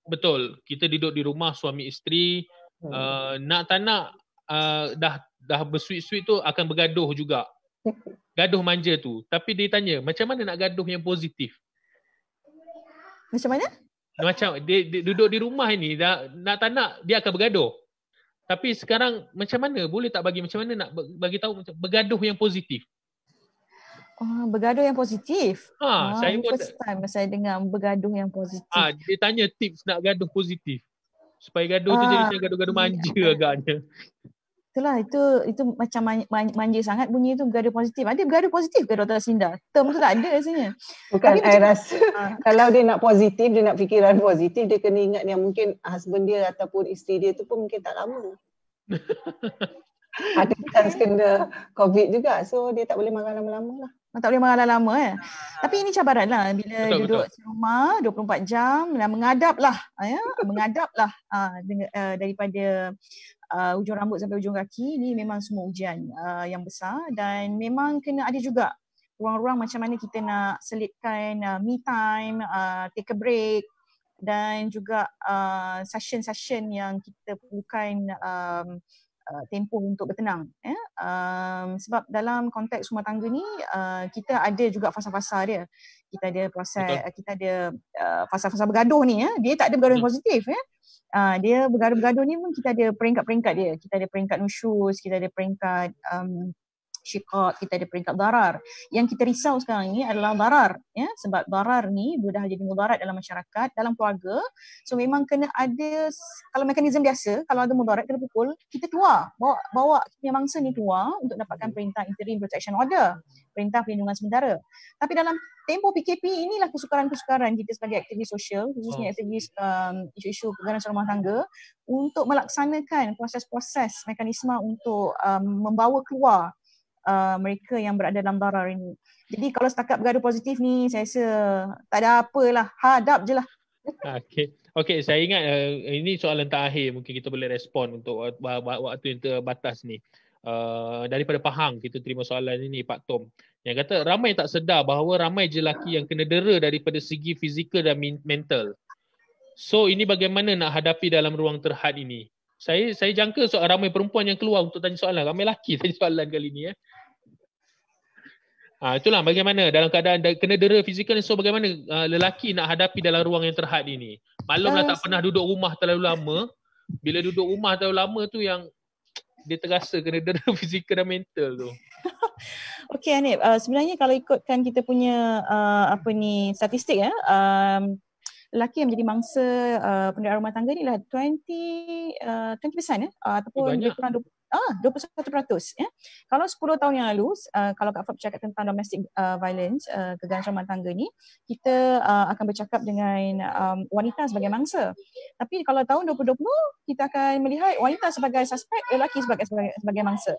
betul kita duduk di rumah suami isteri hmm. uh, nak tak nak uh, dah dah bersuit-suit tu akan bergaduh juga. Gaduh manja tu. Tapi dia tanya, macam mana nak gaduh yang positif? Macam mana? macam dia, dia duduk di rumah ini dah, nak tak nak dia akan bergaduh tapi sekarang macam mana boleh tak bagi macam mana nak bagi tahu macam bergaduh yang positif Oh, bergaduh yang positif. Ha, oh, saya pun first time saya dengar bergaduh yang positif. Ah, ha, dia tanya tips nak gaduh positif. Supaya gaduh ha, tu ah. jadi gaduh-gaduh manja agaknya. Itulah itu itu macam manja, manja sangat bunyi tu bergaduh positif. Ada bergaduh positif ke Dr. Sinda? Term tu tak ada rasanya. Bukan Tapi saya rasa ha. kalau dia nak positif, dia nak fikiran positif, dia kena ingat yang mungkin husband dia ataupun isteri dia tu pun mungkin tak lama. ada chance kena COVID juga. So dia tak boleh marah lama-lama lah. Oh, tak boleh marah lama-lama eh. Ah. Tapi ini cabaran lah bila betul, duduk di rumah 24 jam dan mengadap lah. Ya? mengadap lah uh, ah, eh, daripada uh, ujung rambut sampai ujung kaki ni memang semua ujian uh, yang besar dan memang kena ada juga ruang-ruang macam mana kita nak selitkan uh, me time, uh, take a break dan juga uh, session-session yang kita perlukan um, uh, tempoh untuk bertenang ya um, sebab dalam konteks rumah tangga ni uh, kita ada juga fasa-fasa dia kita ada proses kita ada uh, fasa-fasa bergaduh ni ya dia tak ada bergaduh yang hmm. positif ya Uh, dia bergaduh-gaduh ni pun kita ada peringkat-peringkat dia. Kita ada peringkat nusyus, kita ada peringkat um, syiqaq, kita ada peringkat darar. Yang kita risau sekarang ini adalah darar. Ya? Sebab darar ni sudah jadi mudarat dalam masyarakat, dalam keluarga. So memang kena ada, kalau mekanisme biasa, kalau ada mudarat, kena pukul, kita keluar. Bawa, bawa punya mangsa ni keluar untuk dapatkan hmm. perintah interim protection order. Perintah perlindungan sementara. Tapi dalam tempo PKP inilah kesukaran-kesukaran kita sebagai aktivis sosial khususnya hmm. aktivis um, isu-isu keganasan rumah tangga untuk melaksanakan proses-proses mekanisme untuk um, membawa keluar uh, mereka yang berada dalam darar ini. Jadi kalau setakat bergaduh positif ni, saya rasa tak ada apa lah, Hadap je lah. Okay. Okay, saya ingat uh, ini soalan terakhir mungkin kita boleh respon untuk waktu yang terbatas ni. Uh, daripada Pahang kita terima soalan ini Pak Tom yang kata ramai tak sedar bahawa ramai jelaki yang kena dera daripada segi fizikal dan mental. So ini bagaimana nak hadapi dalam ruang terhad ini? Saya saya jangka soal ramai perempuan yang keluar untuk tanya soalan, ramai lelaki tanya soalan kali ini eh. Ya. Ah ha, itulah bagaimana dalam keadaan kena dera fizikal so bagaimana uh, lelaki nak hadapi dalam ruang yang terhad ini. Maklumlah uh, ah, tak pernah duduk rumah terlalu lama. Bila duduk rumah terlalu lama tu yang dia terasa kena dera fizikal dan mental tu. Okey Anip, uh, ah, sebenarnya kalau ikutkan kita punya uh, apa ni statistik ya, um, lelaki yang menjadi mangsa uh, pendera rumah tangga ni lah 20 uh, 20% ya uh, ataupun lebih kurang ah 21% ya kalau 10 tahun yang lalu uh, kalau Kak Fab cakap tentang domestic uh, violence uh, ah, kegagalan rumah tangga ni kita uh, akan bercakap dengan um, wanita sebagai mangsa tapi kalau tahun 2020 kita akan melihat wanita sebagai suspek lelaki sebagai sebagai, sebagai mangsa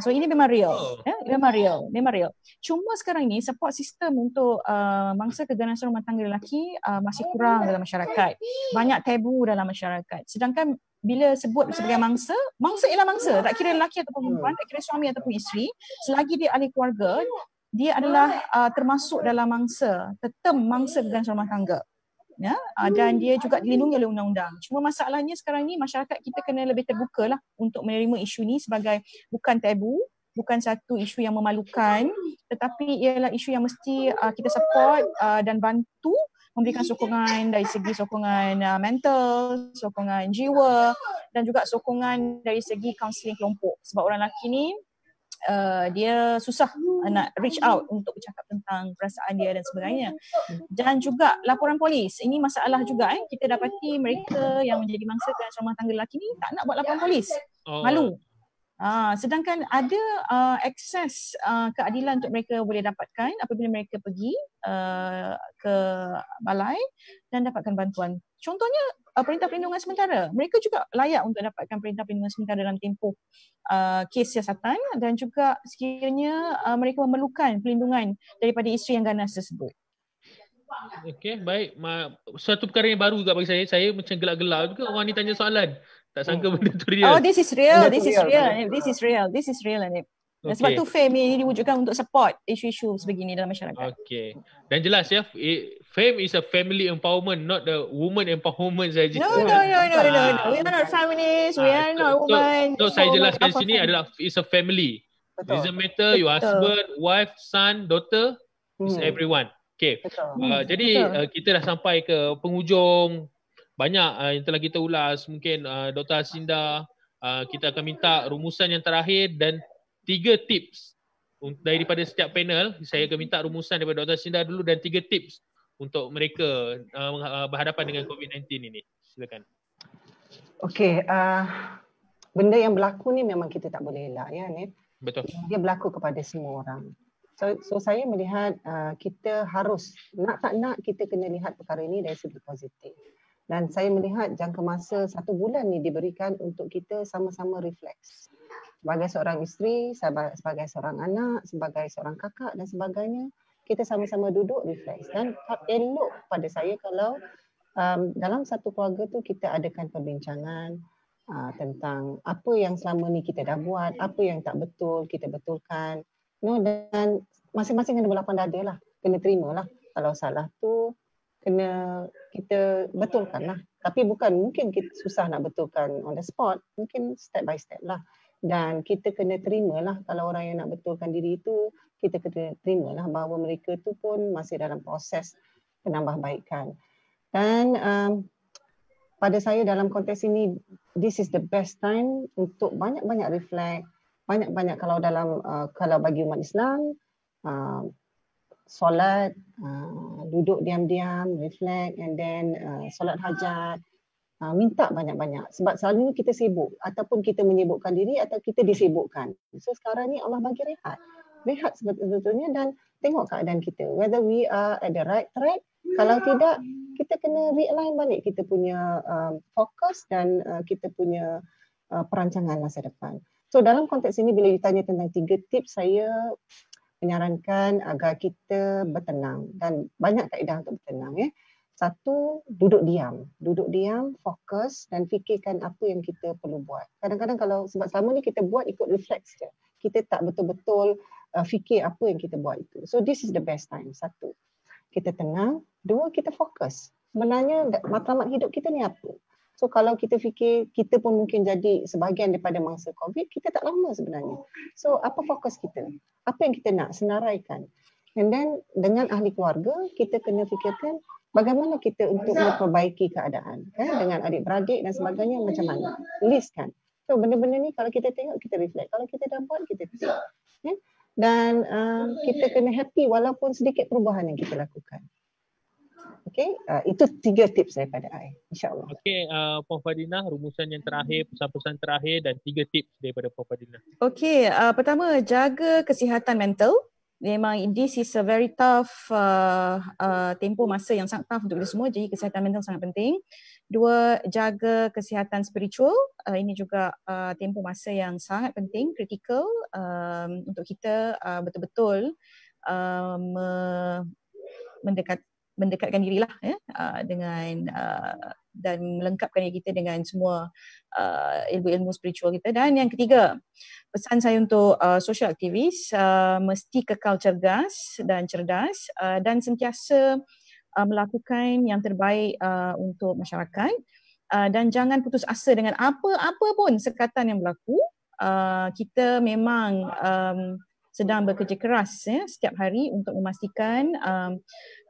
so ini memang real oh. ya yeah? memang real memang real cuma sekarang ni support sistem untuk uh, mangsa kegagalan rumah tangga lelaki uh, masih kurang dalam masyarakat banyak tabu dalam masyarakat sedangkan bila sebut sebagai mangsa, mangsa ialah mangsa. Tak kira lelaki ataupun perempuan, tak kira suami atau isteri. Selagi dia ahli keluarga, dia adalah uh, termasuk dalam mangsa, tetam mangsa dalam rumah tangga. Ya? Uh, dan dia juga dilindungi oleh undang-undang. Cuma masalahnya sekarang ni masyarakat kita kena lebih terbuka lah untuk menerima isu ni sebagai bukan tabu, bukan satu isu yang memalukan tetapi ialah isu yang mesti uh, kita support uh, dan bantu memberikan sokongan dari segi sokongan uh, mental, sokongan jiwa dan juga sokongan dari segi kaunseling kelompok. Sebab orang lelaki ni Uh, dia susah uh, nak reach out untuk bercakap tentang perasaan dia dan sebagainya. Dan juga laporan polis. Ini masalah juga eh. Kita dapati mereka yang menjadi mangsa dan rumah tangga lelaki ni tak nak buat laporan polis. Oh. Malu. Uh, sedangkan ada uh, akses uh, keadilan untuk mereka boleh dapatkan apabila mereka pergi uh, ke balai dan dapatkan bantuan. Contohnya uh, perintah perlindungan sementara. Mereka juga layak untuk dapatkan perintah perlindungan sementara dalam tempoh uh, kes siasatan dan juga sekiranya uh, mereka memerlukan perlindungan daripada isteri yang ganas tersebut. Okey, baik. Ma- Satu perkara yang baru juga bagi saya, saya macam gelak-gelak juga orang ni tanya soalan. Tak hmm. sangka benda tu real. Oh, this is real. This is real. This is real. This is real. Anip. Okay. Sebab tu fame ini diwujudkan untuk support isu-isu sebegini dalam masyarakat. Okay. Dan jelas ya, fame is a family empowerment, not the woman empowerment saja. No, no, no, no, no, no. We are not feminists. We ah, are not so, women. So, so, so saya jelaskan apa sini adalah is a family. Betul. doesn't matter your husband, wife, son, daughter. Hmm. everyone. Okay. Uh, jadi Uh, kita dah sampai ke penghujung banyak uh, yang telah kita ulas mungkin uh, ah, Dr. Asinda uh, kita akan minta rumusan yang terakhir dan tiga tips daripada setiap panel saya akan minta rumusan daripada Dr. Asinda dulu dan tiga tips untuk mereka uh, berhadapan dengan COVID-19 ini silakan okey uh, benda yang berlaku ni memang kita tak boleh elak ya ni betul dia berlaku kepada semua orang So, so saya melihat uh, kita harus nak tak nak kita kena lihat perkara ini dari sudut positif dan saya melihat jangka masa satu bulan ni diberikan untuk kita sama-sama refleks sebagai seorang isteri, sebagai seorang anak, sebagai seorang kakak dan sebagainya kita sama-sama duduk refleks dan elok pada saya kalau um, dalam satu keluarga tu kita adakan perbincangan uh, tentang apa yang selama ni kita dah buat, apa yang tak betul kita betulkan. No dan masing-masing kena berlapang dada lah, kena terima lah kalau salah tu kena kita betulkan lah. Tapi bukan mungkin kita susah nak betulkan on the spot. Mungkin step by step lah. Dan kita kena terima lah kalau orang yang nak betulkan diri itu, kita kena terima lah bahawa mereka tu pun masih dalam proses penambahbaikan. Dan um, pada saya dalam konteks ini, this is the best time untuk banyak-banyak reflect, banyak-banyak kalau dalam uh, kalau bagi umat Islam, uh, solat, uh, duduk diam-diam, reflect and then uh, solat hajat. Uh, minta banyak-banyak sebab selalu ni kita sibuk ataupun kita menyibukkan diri atau kita disibukkan. So sekarang ni Allah bagi rehat. Rehat sebetulnya dan tengok keadaan kita. Whether we are at the right track. Kalau tidak, kita kena realign balik kita punya uh, um, fokus dan uh, kita punya uh, perancangan masa depan. So dalam konteks ini bila ditanya tentang tiga tips saya menyarankan agar kita bertenang dan banyak kaedah untuk bertenang ya. Satu, duduk diam. Duduk diam, fokus dan fikirkan apa yang kita perlu buat. Kadang-kadang kalau sebab selama ni kita buat ikut refleks je. Kita tak betul-betul uh, fikir apa yang kita buat itu. So this is the best time. Satu, kita tenang. Dua, kita fokus. Sebenarnya matlamat hidup kita ni apa? So kalau kita fikir kita pun mungkin jadi sebahagian daripada mangsa COVID, kita tak lama sebenarnya. So apa fokus kita? Apa yang kita nak senaraikan? And then dengan ahli keluarga, kita kena fikirkan bagaimana kita untuk memperbaiki keadaan. Eh? Dengan adik-beradik dan sebagainya, macam mana? List kan? So benda-benda ni kalau kita tengok, kita reflect. Kalau kita dah buat, kita tengok. Eh? Dan uh, kita kena happy walaupun sedikit perubahan yang kita lakukan. Okay, uh, itu tiga tips saya pada saya. InsyaAllah. Okay, uh, Puan Fadina, rumusan yang terakhir, pesan-pesan terakhir dan tiga tips daripada Puan Fadina. Okay, uh, pertama, jaga kesihatan mental. Memang this is a very tough uh, uh, tempo masa yang sangat tough untuk kita semua. Jadi kesihatan mental sangat penting. Dua, jaga kesihatan spiritual. Uh, ini juga uh, tempo masa yang sangat penting, critical um, untuk kita uh, betul-betul uh, me- mendekat, mendekatkan dirilah ya ah, dengan ah, dan melengkapkan diri kita dengan semua ah, ilmu-ilmu spiritual kita dan yang ketiga pesan saya untuk social activist mesti kekal cerdas dan cerdas dan sentiasa melakukan yang terbaik untuk masyarakat dan jangan putus asa dengan apa-apa pun sekatan yang berlaku kita memang sedang bekerja keras ya, setiap hari untuk memastikan um,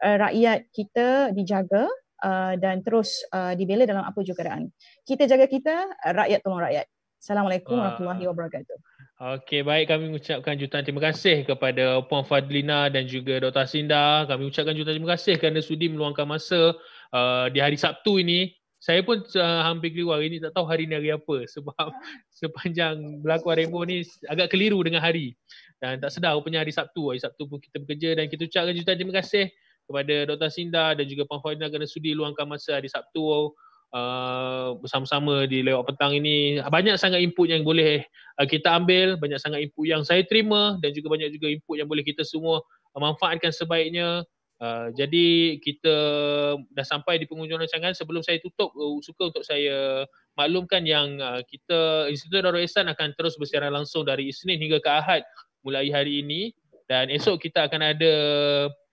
uh, rakyat kita dijaga uh, dan terus uh, dibela dalam apa juga keadaan. Kita jaga kita, rakyat tolong rakyat. Assalamualaikum uh. warahmatullahi wabarakatuh. Okey, baik kami mengucapkan jutaan terima kasih kepada Puan Fadlina dan juga Dr. Sinda. Kami ucapkan jutaan terima kasih kerana sudi meluangkan masa uh, di hari Sabtu ini saya pun uh, hampir keliru hari ni tak tahu hari ni hari apa sebab sepanjang berlaku Arembo ni agak keliru dengan hari dan tak sedar rupanya hari Sabtu hari Sabtu pun kita bekerja dan kita ucapkan juta terima kasih kepada Dr. Sinda dan juga Pak Fadina kerana sudi luangkan masa hari Sabtu uh, bersama-sama di lewat petang ini banyak sangat input yang boleh uh, kita ambil banyak sangat input yang saya terima dan juga banyak juga input yang boleh kita semua uh, manfaatkan sebaiknya Uh, jadi kita dah sampai di penghujung rancangan sebelum saya tutup uh, suka untuk saya maklumkan yang uh, kita Institut Darul Ehsan akan terus bersiaran langsung dari Isnin hingga ke Ahad mulai hari ini dan esok kita akan ada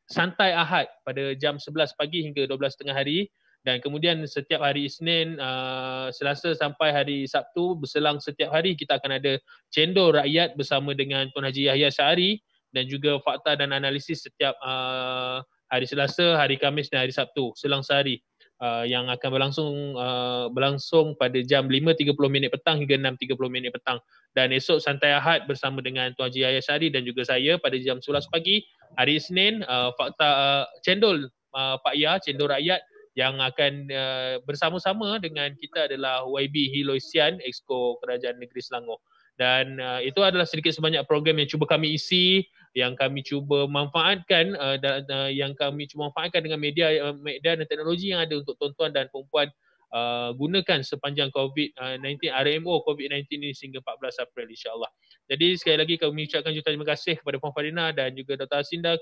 santai Ahad pada jam 11 pagi hingga 12.30 hari dan kemudian setiap hari Isnin uh, Selasa sampai hari Sabtu berselang setiap hari kita akan ada cendol rakyat bersama dengan Tuan Haji Yahya Syari dan juga fakta dan analisis setiap uh, hari Selasa, hari Kamis dan hari Sabtu selang sehari uh, yang akan berlangsung uh, berlangsung pada jam 5.30 minit petang hingga 6.30 minit petang dan esok santai Ahad bersama dengan Tuan Haji Ayah Syari dan juga saya pada jam 11 pagi hari Isnin uh, fakta uh, cendol uh, Pak Ya cendol rakyat yang akan uh, bersama-sama dengan kita adalah YB Hiloisian Exco Kerajaan Negeri Selangor dan uh, itu adalah sedikit sebanyak program yang cuba kami isi yang kami cuba manfaatkan uh, da, uh, yang kami cuba manfaatkan dengan media eh, media dan teknologi yang ada untuk tuan-tuan dan puan-puan uh, eh, gunakan sepanjang COVID-19 RMO COVID-19 ini sehingga 14 April insyaAllah. Jadi sekali lagi kami ucapkan juta terima kasih kepada Puan Farina dan juga Dr. Asinda